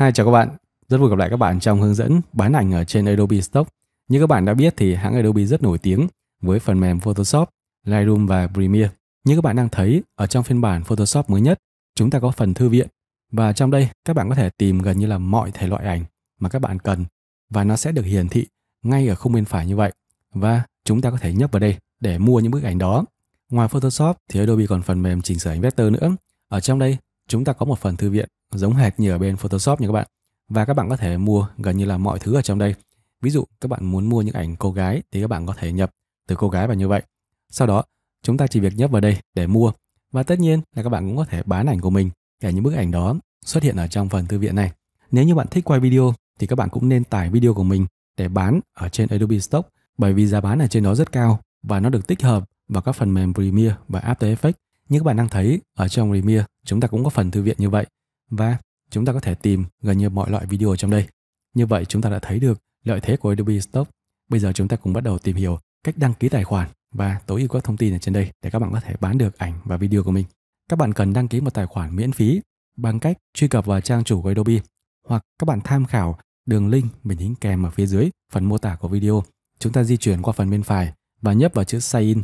Hi chào các bạn, rất vui gặp lại các bạn trong hướng dẫn bán ảnh ở trên Adobe Stock. Như các bạn đã biết thì hãng Adobe rất nổi tiếng với phần mềm Photoshop, Lightroom và Premiere. Như các bạn đang thấy, ở trong phiên bản Photoshop mới nhất, chúng ta có phần thư viện và trong đây các bạn có thể tìm gần như là mọi thể loại ảnh mà các bạn cần và nó sẽ được hiển thị ngay ở khung bên phải như vậy và chúng ta có thể nhấp vào đây để mua những bức ảnh đó. Ngoài Photoshop thì Adobe còn phần mềm chỉnh sửa ảnh vector nữa. Ở trong đây chúng ta có một phần thư viện giống hệt như ở bên Photoshop nha các bạn. Và các bạn có thể mua gần như là mọi thứ ở trong đây. Ví dụ các bạn muốn mua những ảnh cô gái thì các bạn có thể nhập từ cô gái và như vậy. Sau đó chúng ta chỉ việc nhấp vào đây để mua. Và tất nhiên là các bạn cũng có thể bán ảnh của mình để những bức ảnh đó xuất hiện ở trong phần thư viện này. Nếu như bạn thích quay video thì các bạn cũng nên tải video của mình để bán ở trên Adobe Stock bởi vì giá bán ở trên đó rất cao và nó được tích hợp vào các phần mềm Premiere và After Effects như các bạn đang thấy, ở trong Remir chúng ta cũng có phần thư viện như vậy và chúng ta có thể tìm gần như mọi loại video trong đây. Như vậy chúng ta đã thấy được lợi thế của Adobe Stock. Bây giờ chúng ta cùng bắt đầu tìm hiểu cách đăng ký tài khoản và tối ưu các thông tin ở trên đây để các bạn có thể bán được ảnh và video của mình. Các bạn cần đăng ký một tài khoản miễn phí bằng cách truy cập vào trang chủ của Adobe hoặc các bạn tham khảo đường link mình đính kèm ở phía dưới phần mô tả của video. Chúng ta di chuyển qua phần bên phải và nhấp vào chữ sign in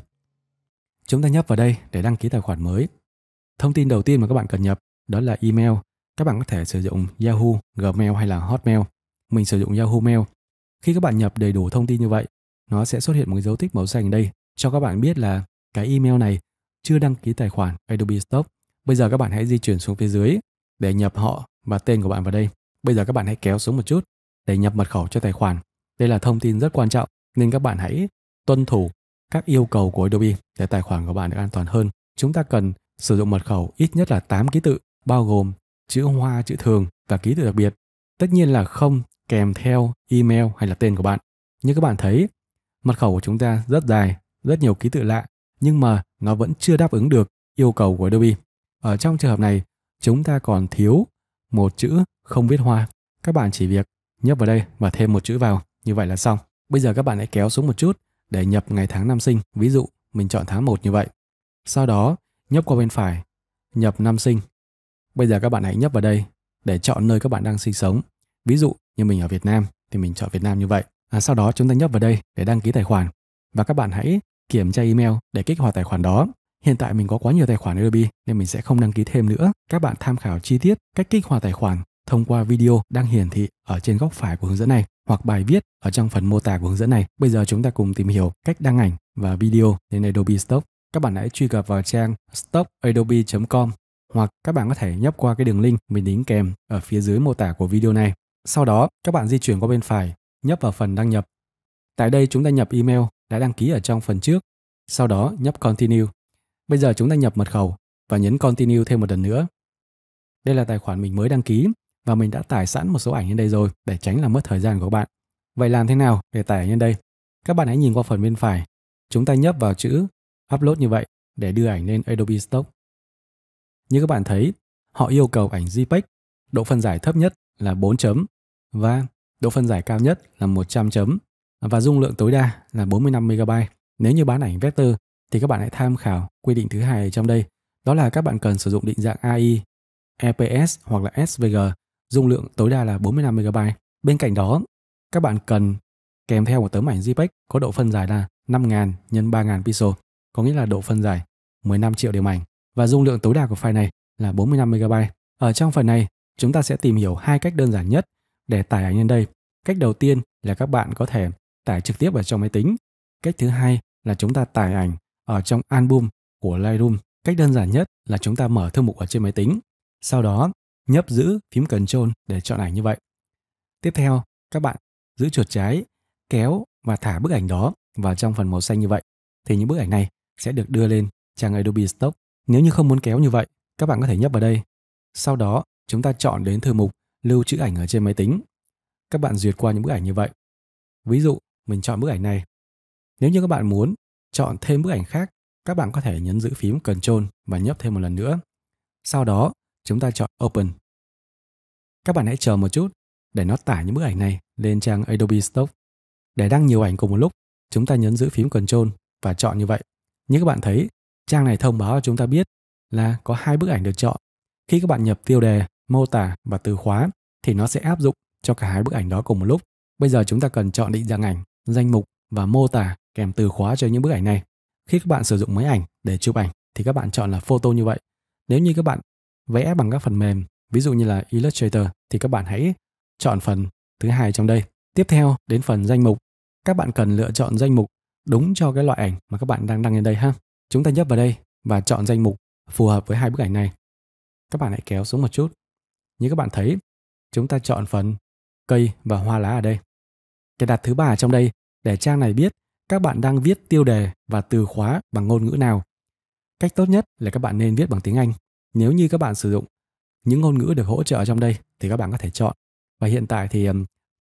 Chúng ta nhấp vào đây để đăng ký tài khoản mới. Thông tin đầu tiên mà các bạn cần nhập đó là email. Các bạn có thể sử dụng Yahoo, Gmail hay là Hotmail. Mình sử dụng Yahoo Mail. Khi các bạn nhập đầy đủ thông tin như vậy, nó sẽ xuất hiện một dấu tích màu xanh đây cho các bạn biết là cái email này chưa đăng ký tài khoản Adobe Stock. Bây giờ các bạn hãy di chuyển xuống phía dưới để nhập họ và tên của bạn vào đây. Bây giờ các bạn hãy kéo xuống một chút để nhập mật khẩu cho tài khoản. Đây là thông tin rất quan trọng nên các bạn hãy tuân thủ các yêu cầu của Adobe để tài khoản của bạn được an toàn hơn. Chúng ta cần sử dụng mật khẩu ít nhất là 8 ký tự, bao gồm chữ hoa, chữ thường và ký tự đặc biệt. Tất nhiên là không kèm theo email hay là tên của bạn. Như các bạn thấy, mật khẩu của chúng ta rất dài, rất nhiều ký tự lạ, nhưng mà nó vẫn chưa đáp ứng được yêu cầu của Adobe. Ở trong trường hợp này, chúng ta còn thiếu một chữ không viết hoa. Các bạn chỉ việc nhấp vào đây và thêm một chữ vào, như vậy là xong. Bây giờ các bạn hãy kéo xuống một chút để nhập ngày tháng năm sinh, ví dụ mình chọn tháng 1 như vậy. Sau đó, nhấp qua bên phải, nhập năm sinh. Bây giờ các bạn hãy nhấp vào đây để chọn nơi các bạn đang sinh sống. Ví dụ như mình ở Việt Nam thì mình chọn Việt Nam như vậy. À, sau đó chúng ta nhấp vào đây để đăng ký tài khoản và các bạn hãy kiểm tra email để kích hoạt tài khoản đó. Hiện tại mình có quá nhiều tài khoản Adobe nên mình sẽ không đăng ký thêm nữa. Các bạn tham khảo chi tiết cách kích hoạt tài khoản thông qua video đang hiển thị ở trên góc phải của hướng dẫn này hoặc bài viết ở trong phần mô tả của hướng dẫn này. Bây giờ chúng ta cùng tìm hiểu cách đăng ảnh và video lên Adobe Stock. Các bạn hãy truy cập vào trang stockadobe.com hoặc các bạn có thể nhấp qua cái đường link mình đính kèm ở phía dưới mô tả của video này. Sau đó, các bạn di chuyển qua bên phải, nhấp vào phần đăng nhập. Tại đây chúng ta nhập email đã đăng ký ở trong phần trước, sau đó nhấp continue. Bây giờ chúng ta nhập mật khẩu và nhấn continue thêm một lần nữa. Đây là tài khoản mình mới đăng ký và mình đã tải sẵn một số ảnh lên đây rồi để tránh làm mất thời gian của các bạn. Vậy làm thế nào để tải ảnh lên đây? Các bạn hãy nhìn qua phần bên phải. Chúng ta nhấp vào chữ upload như vậy để đưa ảnh lên Adobe Stock. Như các bạn thấy, họ yêu cầu ảnh JPEG, độ phân giải thấp nhất là 4 chấm và độ phân giải cao nhất là 100 chấm và dung lượng tối đa là 45 MB. Nếu như bán ảnh vector thì các bạn hãy tham khảo quy định thứ hai ở trong đây, đó là các bạn cần sử dụng định dạng AI, EPS hoặc là SVG dung lượng tối đa là 45 MB. Bên cạnh đó, các bạn cần kèm theo một tấm ảnh JPEG có độ phân giải là 5000 x 3000 pixel, có nghĩa là độ phân giải 15 triệu điểm ảnh và dung lượng tối đa của file này là 45 MB. Ở trong phần này, chúng ta sẽ tìm hiểu hai cách đơn giản nhất để tải ảnh lên đây. Cách đầu tiên là các bạn có thể tải trực tiếp ở trong máy tính. Cách thứ hai là chúng ta tải ảnh ở trong album của Lightroom. Cách đơn giản nhất là chúng ta mở thư mục ở trên máy tính. Sau đó, nhấp giữ phím Ctrl để chọn ảnh như vậy. Tiếp theo, các bạn giữ chuột trái, kéo và thả bức ảnh đó vào trong phần màu xanh như vậy. Thì những bức ảnh này sẽ được đưa lên trang Adobe Stock. Nếu như không muốn kéo như vậy, các bạn có thể nhấp vào đây. Sau đó, chúng ta chọn đến thư mục lưu trữ ảnh ở trên máy tính. Các bạn duyệt qua những bức ảnh như vậy. Ví dụ, mình chọn bức ảnh này. Nếu như các bạn muốn chọn thêm bức ảnh khác, các bạn có thể nhấn giữ phím Ctrl và nhấp thêm một lần nữa. Sau đó, chúng ta chọn Open. Các bạn hãy chờ một chút để nó tải những bức ảnh này lên trang Adobe Stock. Để đăng nhiều ảnh cùng một lúc, chúng ta nhấn giữ phím Ctrl và chọn như vậy. Như các bạn thấy, trang này thông báo cho chúng ta biết là có hai bức ảnh được chọn. Khi các bạn nhập tiêu đề, mô tả và từ khóa thì nó sẽ áp dụng cho cả hai bức ảnh đó cùng một lúc. Bây giờ chúng ta cần chọn định dạng ảnh, danh mục và mô tả kèm từ khóa cho những bức ảnh này. Khi các bạn sử dụng máy ảnh để chụp ảnh thì các bạn chọn là photo như vậy. Nếu như các bạn vẽ bằng các phần mềm, ví dụ như là Illustrator thì các bạn hãy chọn phần thứ hai trong đây. Tiếp theo đến phần danh mục. Các bạn cần lựa chọn danh mục đúng cho cái loại ảnh mà các bạn đang đăng lên đây ha. Chúng ta nhấp vào đây và chọn danh mục phù hợp với hai bức ảnh này. Các bạn hãy kéo xuống một chút. Như các bạn thấy, chúng ta chọn phần cây và hoa lá ở đây. cài đặt thứ ba trong đây để trang này biết các bạn đang viết tiêu đề và từ khóa bằng ngôn ngữ nào. Cách tốt nhất là các bạn nên viết bằng tiếng Anh nếu như các bạn sử dụng những ngôn ngữ được hỗ trợ trong đây thì các bạn có thể chọn. Và hiện tại thì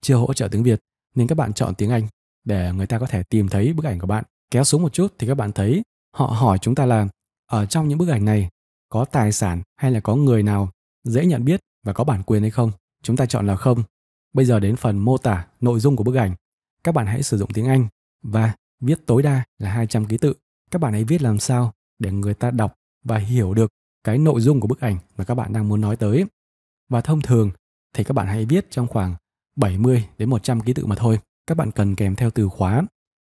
chưa hỗ trợ tiếng Việt nên các bạn chọn tiếng Anh để người ta có thể tìm thấy bức ảnh của bạn. Kéo xuống một chút thì các bạn thấy họ hỏi chúng ta là ở trong những bức ảnh này có tài sản hay là có người nào dễ nhận biết và có bản quyền hay không? Chúng ta chọn là không. Bây giờ đến phần mô tả nội dung của bức ảnh. Các bạn hãy sử dụng tiếng Anh và viết tối đa là 200 ký tự. Các bạn hãy viết làm sao để người ta đọc và hiểu được cái nội dung của bức ảnh mà các bạn đang muốn nói tới. Và thông thường thì các bạn hãy viết trong khoảng 70 đến 100 ký tự mà thôi. Các bạn cần kèm theo từ khóa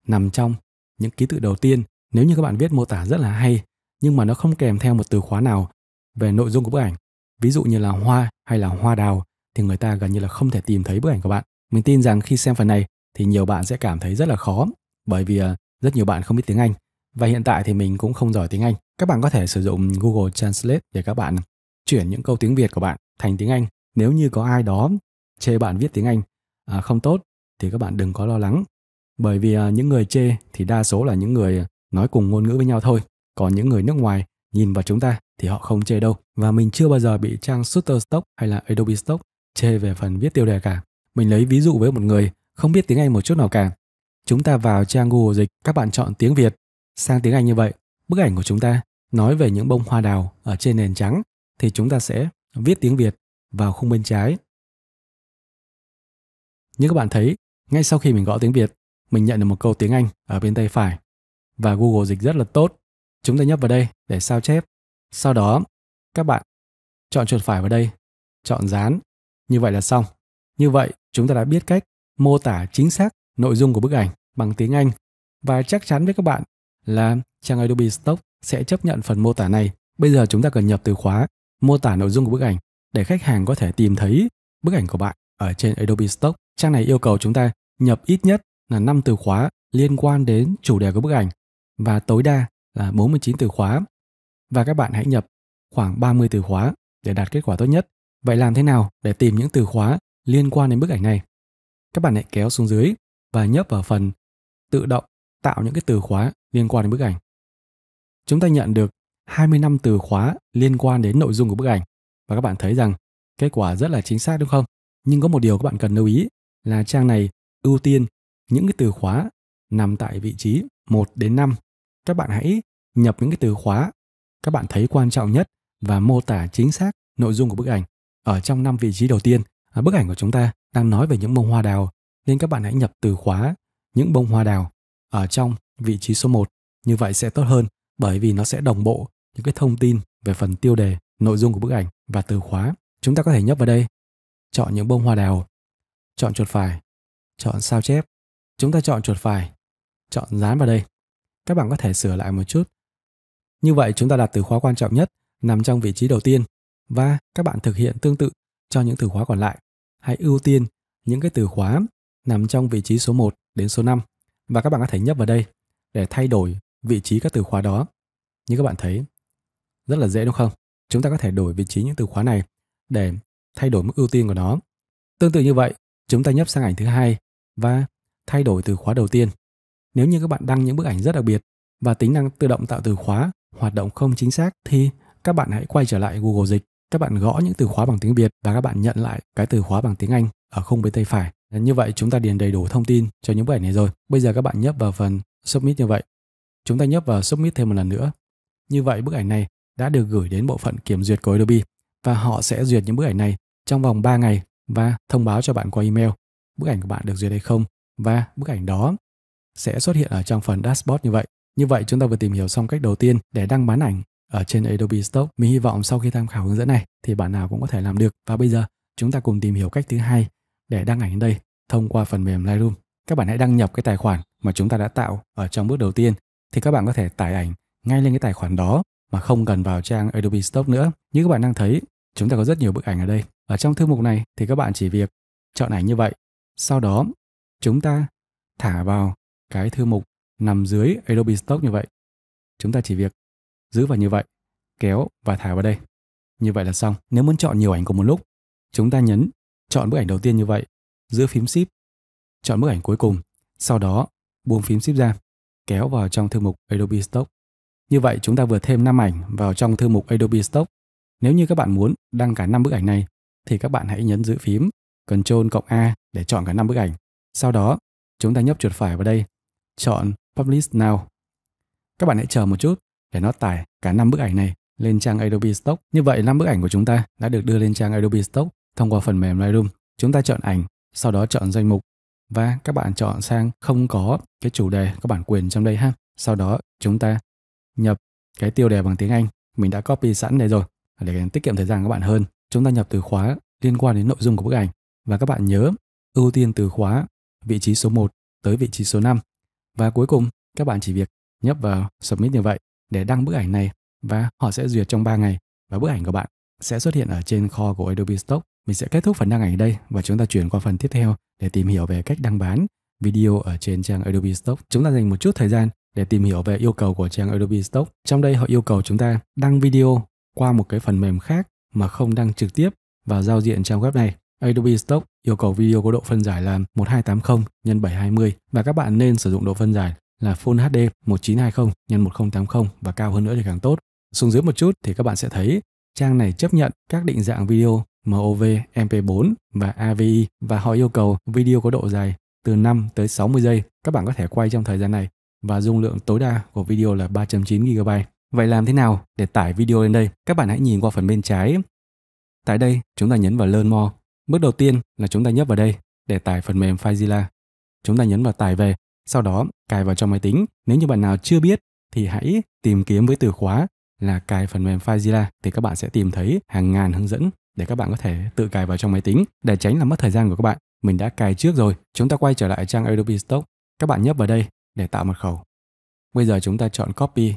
nằm trong những ký tự đầu tiên. Nếu như các bạn viết mô tả rất là hay nhưng mà nó không kèm theo một từ khóa nào về nội dung của bức ảnh, ví dụ như là hoa hay là hoa đào thì người ta gần như là không thể tìm thấy bức ảnh của bạn. Mình tin rằng khi xem phần này thì nhiều bạn sẽ cảm thấy rất là khó bởi vì à, rất nhiều bạn không biết tiếng Anh và hiện tại thì mình cũng không giỏi tiếng Anh. Các bạn có thể sử dụng Google Translate để các bạn chuyển những câu tiếng Việt của bạn thành tiếng Anh. Nếu như có ai đó chê bạn viết tiếng Anh à, không tốt thì các bạn đừng có lo lắng. Bởi vì à, những người chê thì đa số là những người nói cùng ngôn ngữ với nhau thôi. Còn những người nước ngoài nhìn vào chúng ta thì họ không chê đâu. Và mình chưa bao giờ bị trang Shutterstock hay là Adobe Stock chê về phần viết tiêu đề cả. Mình lấy ví dụ với một người không biết tiếng Anh một chút nào cả. Chúng ta vào trang Google dịch, các bạn chọn tiếng Việt sang tiếng Anh như vậy, bức ảnh của chúng ta nói về những bông hoa đào ở trên nền trắng thì chúng ta sẽ viết tiếng Việt vào khung bên trái. Như các bạn thấy, ngay sau khi mình gõ tiếng Việt, mình nhận được một câu tiếng Anh ở bên tay phải và Google dịch rất là tốt. Chúng ta nhấp vào đây để sao chép. Sau đó, các bạn chọn chuột phải vào đây, chọn dán. Như vậy là xong. Như vậy, chúng ta đã biết cách mô tả chính xác nội dung của bức ảnh bằng tiếng Anh và chắc chắn với các bạn là trang Adobe Stock sẽ chấp nhận phần mô tả này. Bây giờ chúng ta cần nhập từ khóa mô tả nội dung của bức ảnh để khách hàng có thể tìm thấy bức ảnh của bạn ở trên Adobe Stock. Trang này yêu cầu chúng ta nhập ít nhất là 5 từ khóa liên quan đến chủ đề của bức ảnh và tối đa là 49 từ khóa. Và các bạn hãy nhập khoảng 30 từ khóa để đạt kết quả tốt nhất. Vậy làm thế nào để tìm những từ khóa liên quan đến bức ảnh này? Các bạn hãy kéo xuống dưới và nhấp vào phần tự động tạo những cái từ khóa liên quan đến bức ảnh. Chúng ta nhận được 20 năm từ khóa liên quan đến nội dung của bức ảnh và các bạn thấy rằng kết quả rất là chính xác đúng không? Nhưng có một điều các bạn cần lưu ý là trang này ưu tiên những cái từ khóa nằm tại vị trí 1 đến 5. Các bạn hãy nhập những cái từ khóa các bạn thấy quan trọng nhất và mô tả chính xác nội dung của bức ảnh. Ở trong năm vị trí đầu tiên, à, bức ảnh của chúng ta đang nói về những bông hoa đào nên các bạn hãy nhập từ khóa những bông hoa đào ở trong vị trí số 1. Như vậy sẽ tốt hơn bởi vì nó sẽ đồng bộ những cái thông tin về phần tiêu đề, nội dung của bức ảnh và từ khóa. Chúng ta có thể nhấp vào đây, chọn những bông hoa đào, chọn chuột phải, chọn sao chép. Chúng ta chọn chuột phải, chọn dán vào đây. Các bạn có thể sửa lại một chút. Như vậy chúng ta đặt từ khóa quan trọng nhất nằm trong vị trí đầu tiên và các bạn thực hiện tương tự cho những từ khóa còn lại. Hãy ưu tiên những cái từ khóa nằm trong vị trí số 1 đến số 5 và các bạn có thể nhấp vào đây để thay đổi vị trí các từ khóa đó. Như các bạn thấy, rất là dễ đúng không? Chúng ta có thể đổi vị trí những từ khóa này để thay đổi mức ưu tiên của nó. Tương tự như vậy, chúng ta nhấp sang ảnh thứ hai và thay đổi từ khóa đầu tiên. Nếu như các bạn đăng những bức ảnh rất đặc biệt và tính năng tự động tạo từ khóa hoạt động không chính xác thì các bạn hãy quay trở lại Google Dịch, các bạn gõ những từ khóa bằng tiếng Việt và các bạn nhận lại cái từ khóa bằng tiếng Anh ở khung bên tay phải. Như vậy chúng ta điền đầy đủ thông tin cho những bức ảnh này rồi. Bây giờ các bạn nhấp vào phần Submit như vậy. Chúng ta nhấp vào Submit thêm một lần nữa. Như vậy bức ảnh này đã được gửi đến bộ phận kiểm duyệt của Adobe và họ sẽ duyệt những bức ảnh này trong vòng 3 ngày và thông báo cho bạn qua email bức ảnh của bạn được duyệt hay không và bức ảnh đó sẽ xuất hiện ở trong phần dashboard như vậy. Như vậy chúng ta vừa tìm hiểu xong cách đầu tiên để đăng bán ảnh ở trên Adobe Stock. Mình hy vọng sau khi tham khảo hướng dẫn này thì bạn nào cũng có thể làm được. Và bây giờ chúng ta cùng tìm hiểu cách thứ hai để đăng ảnh đây thông qua phần mềm Lightroom các bạn hãy đăng nhập cái tài khoản mà chúng ta đã tạo ở trong bước đầu tiên thì các bạn có thể tải ảnh ngay lên cái tài khoản đó mà không cần vào trang Adobe Stock nữa. Như các bạn đang thấy, chúng ta có rất nhiều bức ảnh ở đây. Ở trong thư mục này thì các bạn chỉ việc chọn ảnh như vậy. Sau đó, chúng ta thả vào cái thư mục nằm dưới Adobe Stock như vậy. Chúng ta chỉ việc giữ vào như vậy, kéo và thả vào đây. Như vậy là xong. Nếu muốn chọn nhiều ảnh cùng một lúc, chúng ta nhấn chọn bức ảnh đầu tiên như vậy, giữ phím Shift chọn bức ảnh cuối cùng, sau đó buông phím zip ra, kéo vào trong thư mục Adobe Stock. Như vậy chúng ta vừa thêm 5 ảnh vào trong thư mục Adobe Stock. Nếu như các bạn muốn đăng cả 5 bức ảnh này thì các bạn hãy nhấn giữ phím Ctrl cộng A để chọn cả 5 bức ảnh. Sau đó, chúng ta nhấp chuột phải vào đây, chọn Publish Now. Các bạn hãy chờ một chút để nó tải cả 5 bức ảnh này lên trang Adobe Stock. Như vậy 5 bức ảnh của chúng ta đã được đưa lên trang Adobe Stock thông qua phần mềm Lightroom. Chúng ta chọn ảnh, sau đó chọn danh mục và các bạn chọn sang không có cái chủ đề có bản quyền trong đây ha. Sau đó chúng ta nhập cái tiêu đề bằng tiếng Anh mình đã copy sẵn đây rồi để tiết kiệm thời gian các bạn hơn. Chúng ta nhập từ khóa liên quan đến nội dung của bức ảnh và các bạn nhớ ưu tiên từ khóa vị trí số 1 tới vị trí số 5. Và cuối cùng các bạn chỉ việc nhấp vào submit như vậy để đăng bức ảnh này và họ sẽ duyệt trong 3 ngày và bức ảnh của bạn sẽ xuất hiện ở trên kho của Adobe Stock mình sẽ kết thúc phần đăng ảnh ở đây và chúng ta chuyển qua phần tiếp theo để tìm hiểu về cách đăng bán video ở trên trang Adobe Stock. Chúng ta dành một chút thời gian để tìm hiểu về yêu cầu của trang Adobe Stock. Trong đây họ yêu cầu chúng ta đăng video qua một cái phần mềm khác mà không đăng trực tiếp vào giao diện trang web này. Adobe Stock yêu cầu video có độ phân giải là 1280 x 720 và các bạn nên sử dụng độ phân giải là Full HD 1920 x 1080 và cao hơn nữa thì càng tốt. Xuống dưới một chút thì các bạn sẽ thấy trang này chấp nhận các định dạng video MOV, MP4 và AVI và họ yêu cầu video có độ dài từ 5 tới 60 giây. Các bạn có thể quay trong thời gian này và dung lượng tối đa của video là 3.9 GB. Vậy làm thế nào để tải video lên đây? Các bạn hãy nhìn qua phần bên trái. Tại đây, chúng ta nhấn vào Learn More. Bước đầu tiên là chúng ta nhấp vào đây để tải phần mềm FileZilla. Chúng ta nhấn vào tải về, sau đó cài vào trong máy tính. Nếu như bạn nào chưa biết thì hãy tìm kiếm với từ khóa là cài phần mềm FileZilla thì các bạn sẽ tìm thấy hàng ngàn hướng dẫn để các bạn có thể tự cài vào trong máy tính để tránh làm mất thời gian của các bạn. Mình đã cài trước rồi, chúng ta quay trở lại trang Adobe Stock. Các bạn nhấp vào đây để tạo mật khẩu. Bây giờ chúng ta chọn Copy,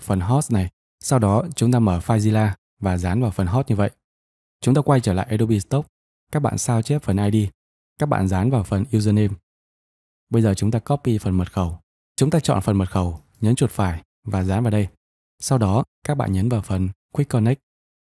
phần Host này. Sau đó chúng ta mở FileZilla và dán vào phần Host như vậy. Chúng ta quay trở lại Adobe Stock. Các bạn sao chép phần ID. Các bạn dán vào phần Username. Bây giờ chúng ta copy phần mật khẩu. Chúng ta chọn phần mật khẩu, nhấn chuột phải và dán vào đây. Sau đó, các bạn nhấn vào phần Quick Connect.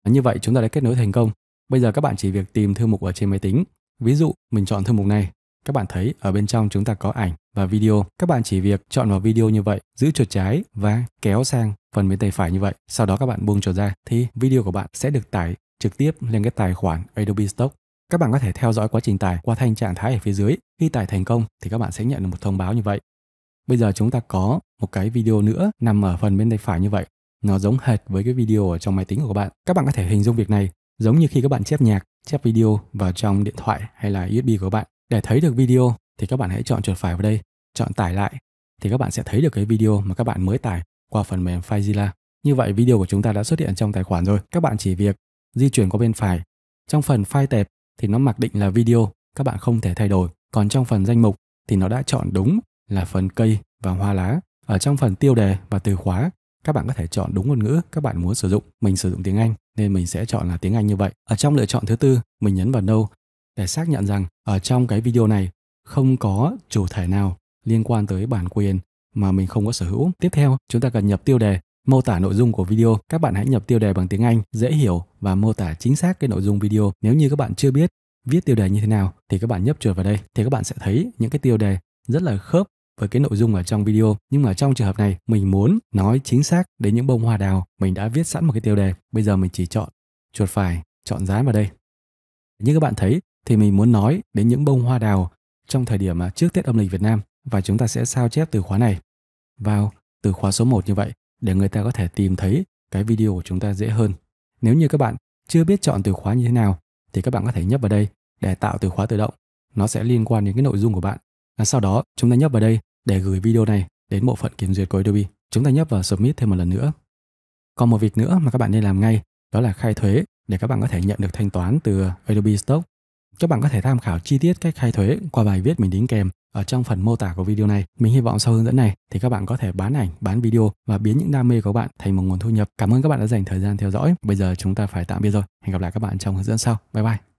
Như vậy chúng ta đã kết nối thành công Bây giờ các bạn chỉ việc tìm thư mục ở trên máy tính. Ví dụ, mình chọn thư mục này. Các bạn thấy ở bên trong chúng ta có ảnh và video. Các bạn chỉ việc chọn vào video như vậy, giữ chuột trái và kéo sang phần bên tay phải như vậy. Sau đó các bạn buông chuột ra thì video của bạn sẽ được tải trực tiếp lên cái tài khoản Adobe Stock. Các bạn có thể theo dõi quá trình tải qua thanh trạng thái ở phía dưới. Khi tải thành công thì các bạn sẽ nhận được một thông báo như vậy. Bây giờ chúng ta có một cái video nữa nằm ở phần bên tay phải như vậy. Nó giống hệt với cái video ở trong máy tính của các bạn. Các bạn có thể hình dung việc này Giống như khi các bạn chép nhạc, chép video vào trong điện thoại hay là USB của bạn. Để thấy được video thì các bạn hãy chọn chuột phải vào đây, chọn tải lại thì các bạn sẽ thấy được cái video mà các bạn mới tải qua phần mềm FileZilla. Như vậy video của chúng ta đã xuất hiện trong tài khoản rồi. Các bạn chỉ việc di chuyển qua bên phải. Trong phần file tệp thì nó mặc định là video, các bạn không thể thay đổi. Còn trong phần danh mục thì nó đã chọn đúng là phần cây và hoa lá. Ở trong phần tiêu đề và từ khóa các bạn có thể chọn đúng ngôn ngữ các bạn muốn sử dụng. Mình sử dụng tiếng Anh nên mình sẽ chọn là tiếng Anh như vậy. Ở trong lựa chọn thứ tư, mình nhấn vào No để xác nhận rằng ở trong cái video này không có chủ thể nào liên quan tới bản quyền mà mình không có sở hữu. Tiếp theo, chúng ta cần nhập tiêu đề, mô tả nội dung của video. Các bạn hãy nhập tiêu đề bằng tiếng Anh dễ hiểu và mô tả chính xác cái nội dung video. Nếu như các bạn chưa biết viết tiêu đề như thế nào thì các bạn nhấp chuột vào đây thì các bạn sẽ thấy những cái tiêu đề rất là khớp với cái nội dung ở trong video nhưng mà trong trường hợp này mình muốn nói chính xác đến những bông hoa đào mình đã viết sẵn một cái tiêu đề bây giờ mình chỉ chọn chuột phải chọn dán vào đây như các bạn thấy thì mình muốn nói đến những bông hoa đào trong thời điểm à, trước Tết âm lịch Việt Nam và chúng ta sẽ sao chép từ khóa này vào từ khóa số 1 như vậy để người ta có thể tìm thấy cái video của chúng ta dễ hơn. Nếu như các bạn chưa biết chọn từ khóa như thế nào thì các bạn có thể nhấp vào đây để tạo từ khóa tự động. Nó sẽ liên quan đến cái nội dung của bạn À, sau đó, chúng ta nhấp vào đây để gửi video này đến bộ phận kiểm duyệt của Adobe. Chúng ta nhấp vào Submit thêm một lần nữa. Còn một việc nữa mà các bạn nên làm ngay đó là khai thuế để các bạn có thể nhận được thanh toán từ Adobe Stock. Các bạn có thể tham khảo chi tiết cách khai thuế qua bài viết mình đính kèm ở trong phần mô tả của video này. Mình hy vọng sau hướng dẫn này thì các bạn có thể bán ảnh, bán video và biến những đam mê của bạn thành một nguồn thu nhập. Cảm ơn các bạn đã dành thời gian theo dõi. Bây giờ chúng ta phải tạm biệt rồi. Hẹn gặp lại các bạn trong hướng dẫn sau. Bye bye.